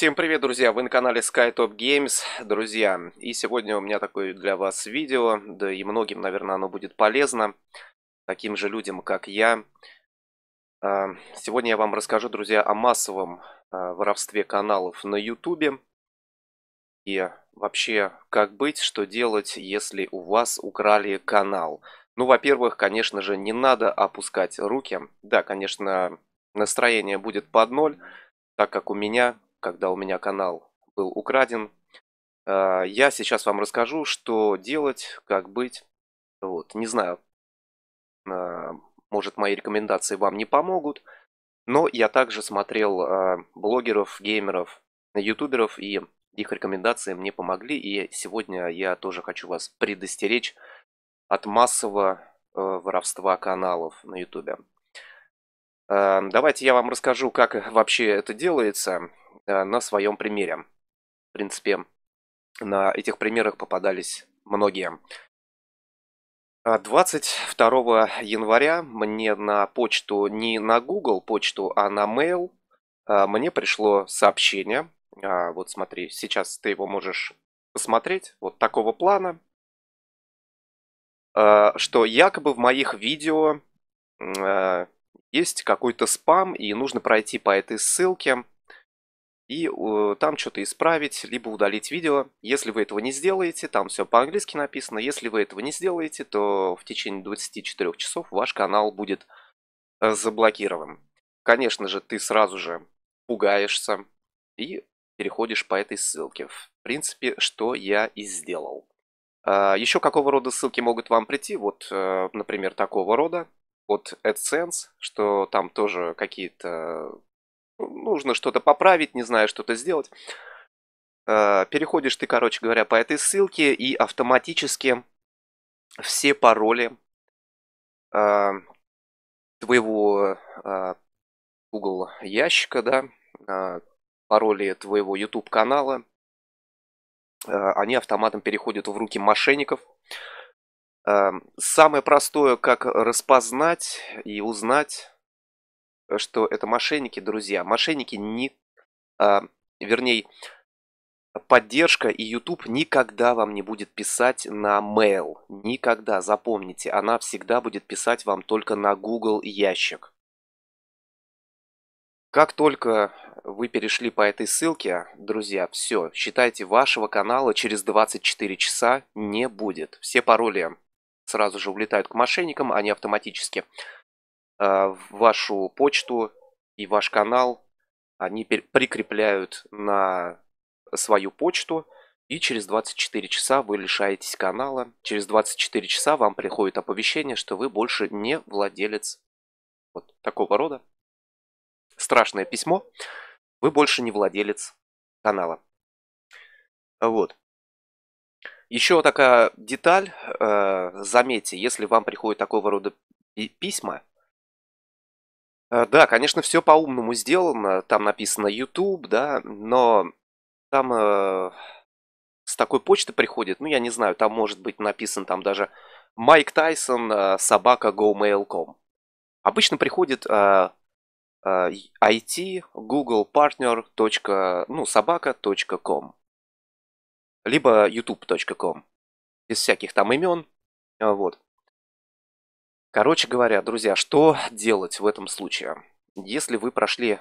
Всем привет, друзья! Вы на канале SkyTop Games. Друзья, и сегодня у меня такое для вас видео, да и многим, наверное, оно будет полезно, таким же людям, как я. А, сегодня я вам расскажу, друзья, о массовом а, воровстве каналов на YouTube. И вообще, как быть, что делать, если у вас украли канал. Ну, во-первых, конечно же, не надо опускать руки. Да, конечно, настроение будет под ноль, так как у меня когда у меня канал был украден. А, я сейчас вам расскажу, что делать, как быть. Вот, не знаю, а, может мои рекомендации вам не помогут, но я также смотрел а, блогеров, геймеров, ютуберов, и их рекомендации мне помогли, и сегодня я тоже хочу вас предостеречь от массового э, воровства каналов на ютубе. Эм, давайте я вам расскажу, как э, вообще это делается э, на своем примере. В принципе, на этих примерах попадались многие. 22 а, января мне на почту, не на Google почту, а на Mail, э, мне пришло сообщение. А, вот смотри, сейчас ты его можешь посмотреть, вот такого плана, что якобы в моих видео есть какой-то спам, и нужно пройти по этой ссылке и э, там что-то исправить, либо удалить видео. Если вы этого не сделаете, там все по-английски написано, если вы этого не сделаете, то в течение 24 часов ваш канал будет э, заблокирован. Конечно же, ты сразу же пугаешься и переходишь по этой ссылке. В принципе, что я и сделал. А, еще какого рода ссылки могут вам прийти? Вот, э, например, такого рода от AdSense, что там тоже какие-то... Ну, нужно что-то поправить, не знаю, что-то сделать. Э, переходишь ты, короче говоря, по этой ссылке, и автоматически все пароли э, твоего э, Google ящика, да, пароли твоего YouTube канала, они автоматом переходят в руки мошенников, Эм, самое простое, как распознать и узнать, э, что это мошенники, друзья. Мошенники не... Эм, Вернее, поддержка и YouTube никогда вам не будет писать на mail. Никогда, запомните. Она всегда будет писать вам только на Google ящик. Как только вы перешли по этой ссылке, друзья, все, считайте, вашего канала через 24 часа не будет. Все пароли сразу же улетают к мошенникам, они автоматически э, в вашу почту и ваш канал они прикрепляют на свою почту, и через 24 часа вы лишаетесь канала. Через 24 часа вам приходит оповещение, что вы больше не владелец вот такого рода. Страшное письмо. Вы больше не владелец канала. Вот. Еще такая деталь, э, заметьте, если вам приходит такого рода письма, э, да, конечно, все по-умному сделано, там написано YouTube, да, но там э, с такой почты приходит, ну, я не знаю, там может быть написан там даже Майк Тайсон, собака GoMail.com. Обычно приходит IT, Google Partner, ну, собака.com либо youtube.com. Без всяких там имен. А, вот. Короче говоря, друзья, что делать в этом случае? Если вы прошли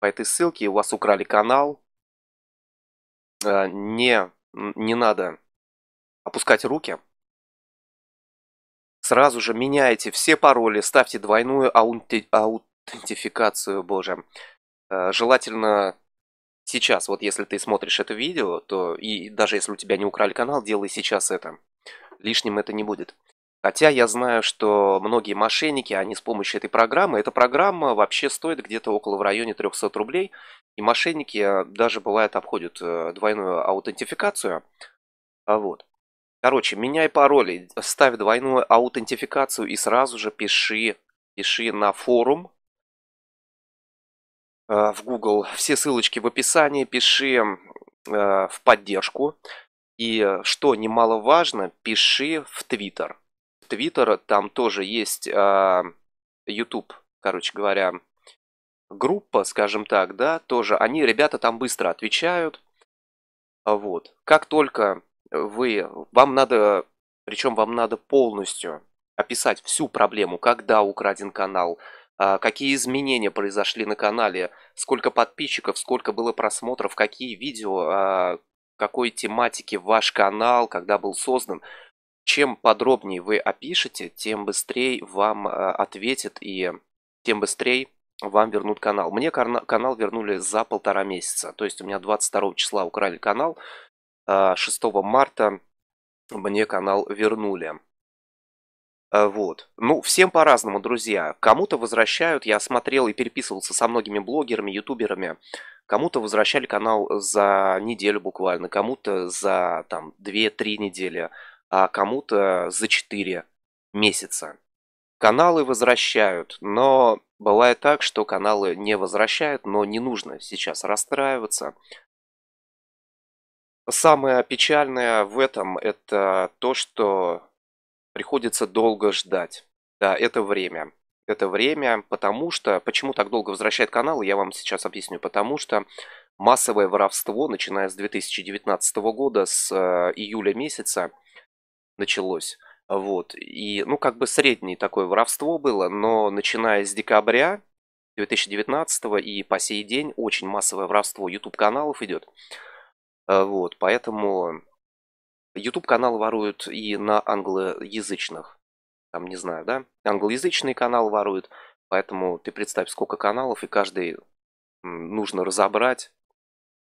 по этой ссылке, у вас украли канал, а, не, не надо опускать руки. Сразу же меняйте все пароли, ставьте двойную аутентификацию, боже. А, желательно сейчас, вот если ты смотришь это видео, то и даже если у тебя не украли канал, делай сейчас это. Лишним это не будет. Хотя я знаю, что многие мошенники, они с помощью этой программы, эта программа вообще стоит где-то около в районе 300 рублей, и мошенники э, даже бывает обходят э, двойную аутентификацию. А вот. Короче, меняй пароли, ставь двойную аутентификацию и сразу же пиши, пиши на форум Э, в Google. Все ссылочки в описании. Пиши э, в поддержку. И э, что немаловажно, пиши в Твиттер. В Твиттер там тоже есть YouTube, короче говоря, группа, скажем так, да, тоже. Они, ребята, там быстро отвечают. Вот. Как только вы, вам надо, причем вам надо полностью описать всю проблему, когда украден канал, а какие изменения произошли на канале, сколько подписчиков, сколько было просмотров, какие видео, а, какой тематики ваш канал, когда был создан. Чем подробнее вы опишете, тем быстрее вам а, ответят и тем быстрее вам вернут канал. Мне канал вернули за полтора месяца. То есть у меня 22 числа украли канал, 6 марта мне канал вернули. Э, вот. Ну, всем по-разному, друзья. Кому-то возвращают, я смотрел и переписывался со многими блогерами, ютуберами, кому-то возвращали канал за неделю буквально, кому-то за там 2-3 недели, а кому-то за 4 месяца. Каналы возвращают, но бывает так, что каналы не возвращают, но не нужно сейчас расстраиваться. Самое печальное в этом это то, что приходится долго ждать. Да, это время. Это время, потому что... Почему так долго возвращает канал, я вам сейчас объясню. Потому что массовое воровство, начиная с 2019 года, с э, июля месяца, началось. Вот. И, ну, как бы среднее такое воровство было, но начиная с декабря 2019 и по сей день очень массовое воровство YouTube каналов идет. Э, вот, поэтому YouTube-канал воруют и на англоязычных. Там, не знаю, да? Англоязычный канал воруют. Поэтому ты представь, сколько каналов, и каждый нужно разобрать.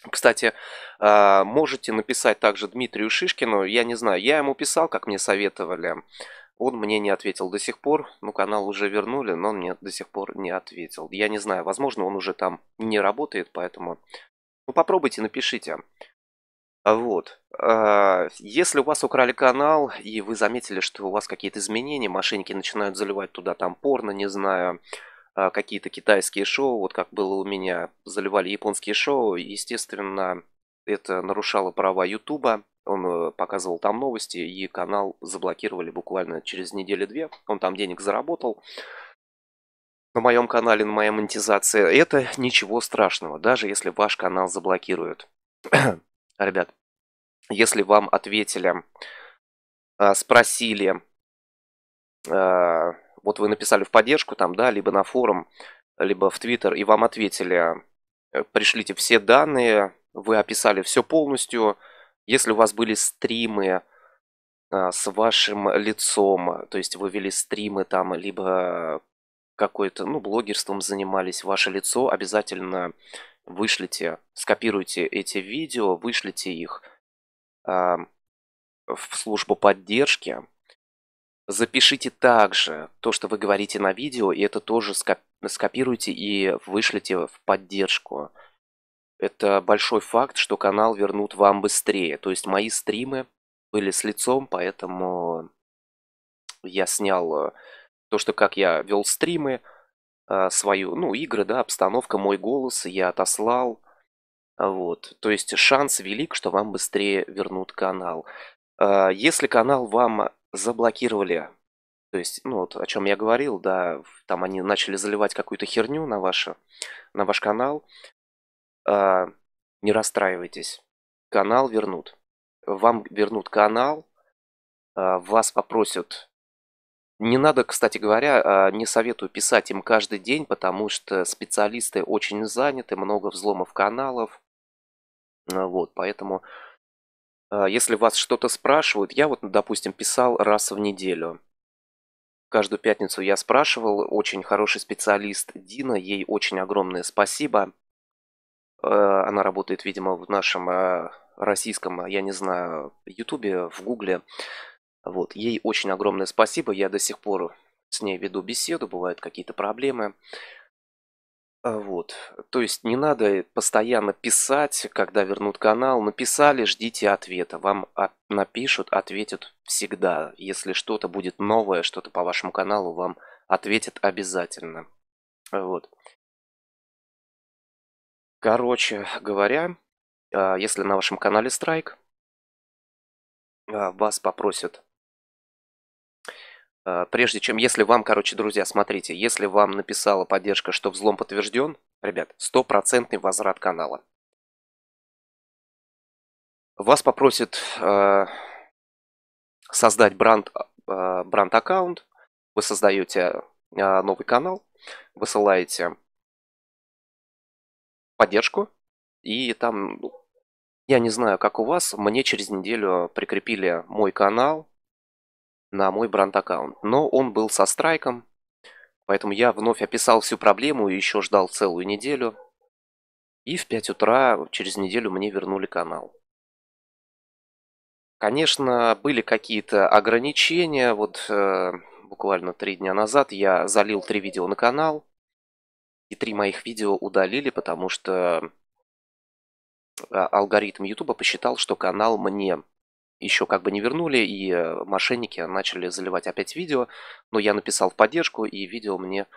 Кстати, а, можете написать также Дмитрию Шишкину. Я не знаю, я ему писал, как мне советовали. Он мне не ответил до сих пор. Ну, канал уже вернули, но он мне до сих пор не ответил. Я не знаю, возможно, он уже там не работает, поэтому... Ну, попробуйте, напишите. А, вот. А, если у вас украли канал, и вы заметили, что у вас какие-то изменения, мошенники начинают заливать туда там порно, не знаю, а, какие-то китайские шоу, вот как было у меня, заливали японские шоу, естественно, это нарушало права Ютуба, он э, показывал там новости, и канал заблокировали буквально через неделю-две, он там денег заработал, на моем канале, на моей монетизации, это ничего страшного, даже если ваш канал заблокируют ребят, если вам ответили, а, спросили, а, вот вы написали в поддержку там, да, либо на форум, либо в Твиттер, и вам ответили, э, пришлите все данные, вы описали все полностью. Если у вас были стримы а, с вашим лицом, то есть вы вели стримы там, либо какой-то, ну, блогерством занимались, ваше лицо обязательно вышлите, скопируйте эти видео, вышлите их э, в службу поддержки. Запишите также то, что вы говорите на видео, и это тоже скопируйте и вышлите в поддержку. Это большой факт, что канал вернут вам быстрее. То есть мои стримы были с лицом, поэтому я снял э, то, что как я вел стримы, а, свою, ну, игры, да, обстановка, мой голос, я отослал. Вот, то есть шанс велик, что вам быстрее вернут канал. А, если канал вам заблокировали, то есть, ну, вот о чем я говорил, да, там они начали заливать какую-то херню на, ваше, на ваш канал, а, не расстраивайтесь, канал вернут. Вам вернут канал, вас попросят не надо, кстати говоря, а, не советую писать им каждый день, потому что специалисты очень заняты, много взломов каналов. А, вот, поэтому, а, если вас что-то спрашивают, я вот, допустим, писал раз в неделю. Каждую пятницу я спрашивал, очень хороший специалист Дина, ей очень огромное спасибо. Она работает, видимо, в нашем российском, я не знаю, ютубе, в гугле. Вот, ей очень огромное спасибо, я до сих пор с ней веду беседу, бывают какие-то проблемы. А вот, то есть не надо постоянно писать, когда вернут канал. Написали, ждите ответа. Вам от... А, напишут, ответят всегда. Если что-то будет новое, что-то по вашему каналу, вам ответят обязательно. Вот. Короче говоря, а, если на вашем канале страйк, вас попросят Э, прежде чем, если вам, короче, друзья, смотрите, если вам написала поддержка, что взлом подтвержден, ребят, стопроцентный возврат канала. Вас попросят э, создать бренд э, бранд аккаунт, вы создаете э, новый канал, высылаете поддержку, и там, ну, я не знаю, как у вас, мне через неделю прикрепили мой канал, на мой бранд аккаунт. Но он был со страйком, поэтому я вновь описал всю проблему и еще ждал целую неделю. И в 5 утра через неделю мне вернули канал. Конечно, были какие-то ограничения. Вот э, буквально три дня назад я залил три видео на канал. И три моих видео удалили, потому что э, алгоритм YouTube посчитал, что канал мне еще как бы не вернули, и э, мошенники начали заливать опять видео, но я написал в поддержку, и видео мне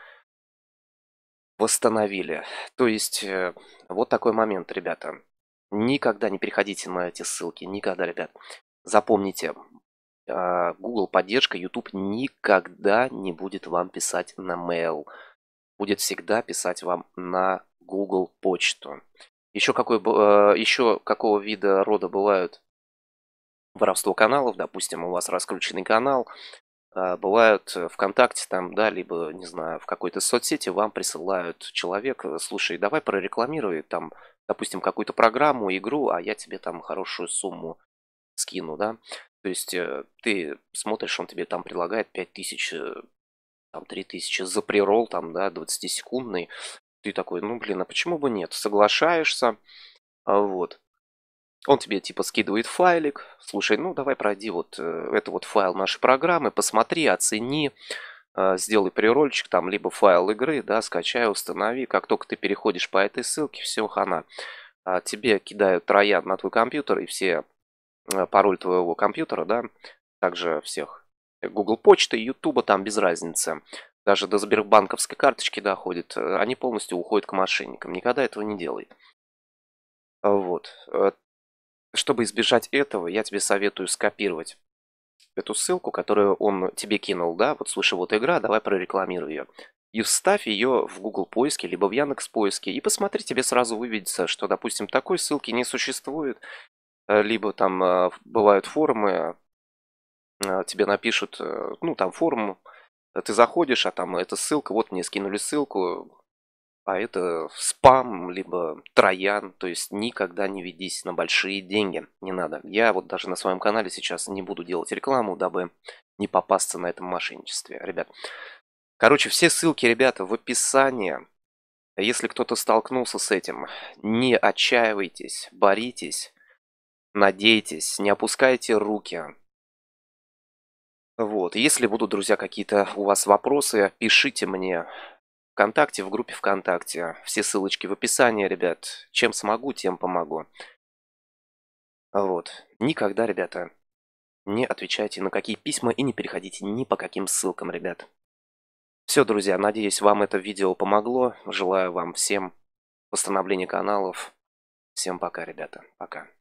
восстановили. То есть э, вот такой момент, ребята. Никогда не переходите на эти ссылки, никогда, ребят. Запомните, а, Google поддержка, YouTube никогда не будет вам писать на mail. Будет всегда писать вам на Google почту. Еще, какой, э, еще какого вида рода бывают воровство каналов, допустим, у вас раскрученный канал, а, бывают э, ВКонтакте там, да, либо, не знаю, в какой-то соцсети вам присылают человек, э, слушай, давай прорекламируй там, допустим, какую-то программу, игру, а я тебе там хорошую сумму скину, да. То есть э, ты смотришь, он тебе там предлагает 5000, там 3000 за прирол, там, да, 20-секундный. Ты такой, ну, блин, а почему бы нет? Соглашаешься, а, вот. Он тебе типа скидывает файлик, слушай, ну давай пройди вот э, это вот файл нашей программы, посмотри, оцени, э, сделай прирольчик, там либо файл игры, да, скачай, установи. Как только ты переходишь по этой ссылке, все, хана. А тебе кидают троян на твой компьютер и все э, пароль твоего компьютера, да, также всех. Google почты, YouTube там без разницы. Даже до Сбербанковской карточки доходит. они полностью уходят к мошенникам. Никогда этого не делай. Вот. Чтобы избежать этого, я тебе советую скопировать эту ссылку, которую он тебе кинул, да, вот слушай, вот игра, давай прорекламируй ее. И вставь ее в Google поиске, либо в Яндекс поиске, и посмотри, тебе сразу выведется, что, допустим, такой ссылки не существует, э, либо там э, бывают форумы, э, тебе напишут, ну, там форум, ты заходишь, а там эта ссылка, вот мне скинули ссылку, а это спам, либо троян, то есть никогда не ведись на большие деньги, не надо. Я вот даже на своем канале сейчас не буду делать рекламу, дабы не попасться на этом мошенничестве, ребят. Короче, все ссылки, ребята, в описании. Если кто-то столкнулся с этим, не отчаивайтесь, боритесь, надейтесь, не опускайте руки. Вот, если будут, друзья, какие-то у вас вопросы, пишите мне ВКонтакте, в группе ВКонтакте. Все ссылочки в описании, ребят. Чем смогу, тем помогу. Вот. Никогда, ребята, не отвечайте на какие письма и не переходите ни по каким ссылкам, ребят. Все, друзья, надеюсь, вам это видео помогло. Желаю вам всем восстановления каналов. Всем пока, ребята. Пока.